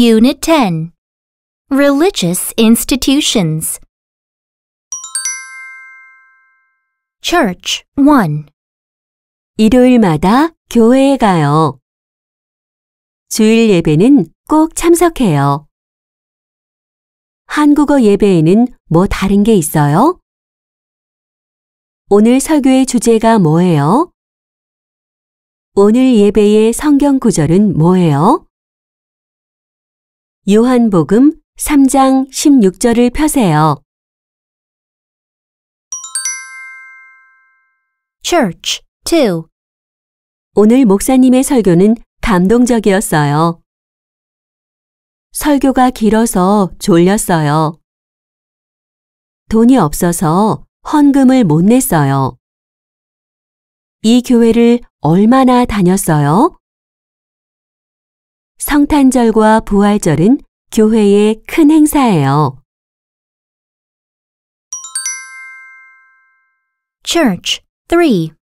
Unit 10 Religious Institutions Church 1 일요일마다 교회에 가요. 주일 예배는 꼭 참석해요. 한국어 예배에는 뭐 다른 게 있어요? 오늘 설교의 주제가 뭐예요? 오늘 예배의 성경 구절은 뭐예요? 요한복음 3장 16절을 펴세요. Church 2 오늘 목사님의 설교는 감동적이었어요. 설교가 길어서 졸렸어요. 돈이 없어서 헌금을 못 냈어요. 이 교회를 얼마나 다녔어요? 성탄절과 부활절은 교회의 큰 행사예요. Church 3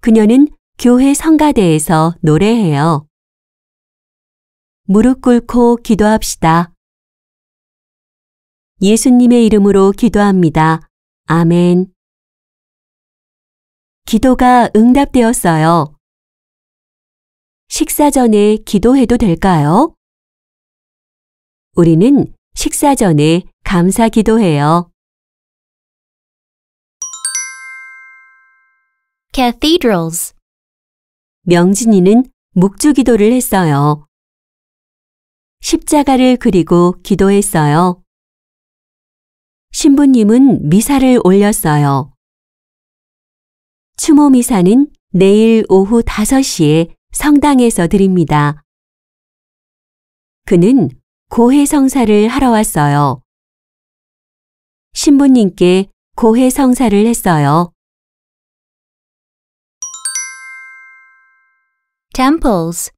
그녀는 교회 성가대에서 노래해요. 무릎 꿇고 기도합시다. 예수님의 이름으로 기도합니다. 아멘. 기도가 응답되었어요. 식사 전에 기도해도 될까요? 우리는 식사 전에 감사 기도해요. cathedrals 명진이는 묵주 기도를 했어요. 십자가를 그리고 기도했어요. 신부님은 미사를 올렸어요. 추모 미사는 내일 오후 5시에 성당에서 드립니다. 그는 고해 성사를 하러 왔어요. 신부님께 고해 성사를 했어요. temples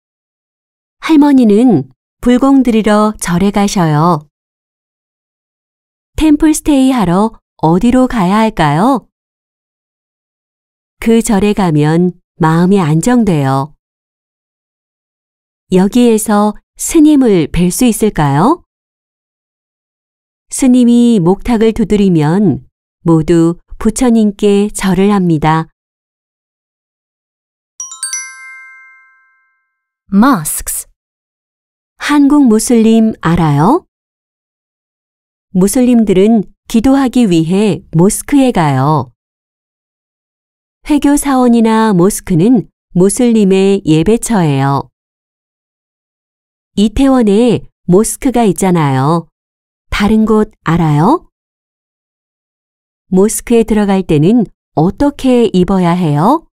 할머니는 불공 들이러 절에 가셔요. 템플 스테이 하러 어디로 가야 할까요? 그 절에 가면 마음이 안정돼요. 여기에서 스님을 뵐 수 있을까요? 스님이 목탁을 두드리면 모두 부처님께 절을 합니다. mosques 한국 무슬림 알아요? 무슬림들은 기도하기 위해 모스크에 가요. 회교 사원이나 모스크는 무슬림의 예배처예요. 이태원에 모스크가 있잖아요. 다른 곳 알아요? 모스크에 들어갈 때는 어떻게 입어야 해요?